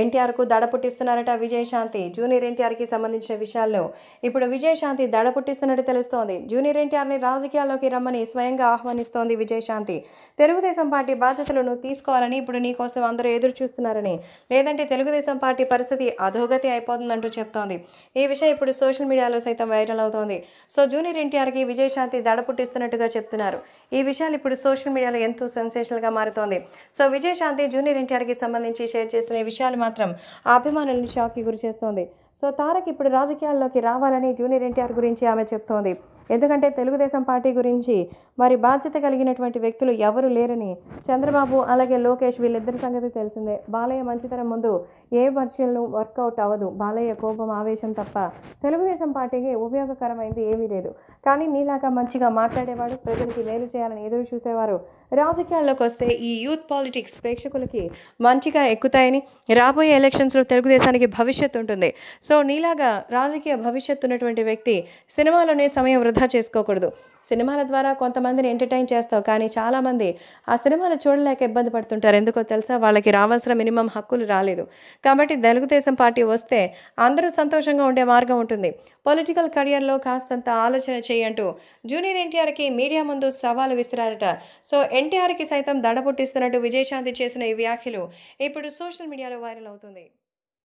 ఎన్టీఆర్కు దడ పుట్టిస్తున్నారట విజయశాంతి జూనియర్ ఎన్టీఆర్కి సంబంధించిన విషయాల్లో ఇప్పుడు విజయశాంతి దడ పుట్టిస్తున్నట్టు తెలుస్తోంది జూనియర్ ఎన్టీఆర్ని రాజకీయాల్లోకి రమ్మని స్వయంగా ఆహ్వానిస్తోంది విజయశాంతి తెలుగుదేశం పార్టీ బాధ్యతలను తీసుకోవాలని ఇప్పుడు నీకోసం అందరూ ఎదురు చూస్తున్నారని లేదంటే తెలుగుదేశం పార్టీ పరిస్థితి అధోగతి అయిపోతుందంటూ చెప్తోంది ఈ విషయం ఇప్పుడు సోషల్ మీడియాలో సైతం వైరల్ అవుతోంది సో జూనియర్ ఎన్టీఆర్కి విజయశాంతి దడ పుట్టిస్తున్నట్టుగా చెప్తున్నారు ఈ విషయాలు ఇప్పుడు సోషల్ మీడియాలో ఎంతో సెన్సేషనల్గా మారుతోంది సో విజయశాంతి జూనియర్ ఎన్టీఆర్కి సంబంధించి షేర్ చేస్తున్న విషయాలు మాత్రం అభిమానుల్ని షాక్ కి గురి చేస్తోంది సో తారక్ ఇప్పుడు రాజకీయాల్లోకి రావాలని జూనియర్ ఎన్టీఆర్ గురించి ఆమె చెప్తోంది ఎందుకంటే తెలుగుదేశం పార్టీ గురించి మరి బాధ్యత కలిగినటువంటి వ్యక్తులు ఎవరు లేరని చంద్రబాబు అలాగే లోకేష్ వీళ్ళిద్దరి సంగతి తెలిసిందే బాలయ్య మంచితనం ముందు ఏ వర్షన్లు వర్కౌట్ అవ్వదు బాలయ్య కోపం ఆవేశం తప్ప తెలుగుదేశం పార్టీకి ఉపయోగకరమైంది ఏమీ లేదు కానీ నీలాగా మంచిగా మాట్లాడేవాడు ప్రజలకి మేలు చేయాలని ఎదురు చూసేవారు రాజకీయాల్లోకి వస్తే ఈ యూత్ పాలిటిక్స్ ప్రేక్షకులకి మంచిగా ఎక్కుతాయని రాబోయే ఎలక్షన్స్లో తెలుగుదేశానికి భవిష్యత్తు ఉంటుంది సో సో నీలాగా రాజకీయ భవిష్యత్తు ఉన్నటువంటి వ్యక్తి సినిమాలోనే సమయం వృధా చేసుకోకూడదు సినిమాల ద్వారా కొంతమందిని ఎంటర్టైన్ చేస్తావు కానీ చాలామంది ఆ సినిమాలు చూడలేక ఇబ్బంది పడుతుంటారు ఎందుకో తెలుసా వాళ్ళకి రావాల్సిన మినిమం హక్కులు రాలేదు కాబట్టి తెలుగుదేశం పార్టీ వస్తే అందరూ సంతోషంగా ఉండే మార్గం ఉంటుంది పొలిటికల్ కెరియర్లో కాస్తంత ఆలోచన చేయంటూ జూనియర్ ఎన్టీఆర్కి మీడియా ముందు సవాలు విసిరారట సో ఎన్టీఆర్కి సైతం దడ పుట్టిస్తున్నట్టు విజయశాంతి చేసిన ఈ వ్యాఖ్యలు ఇప్పుడు సోషల్ మీడియాలో వైరల్ అవుతుంది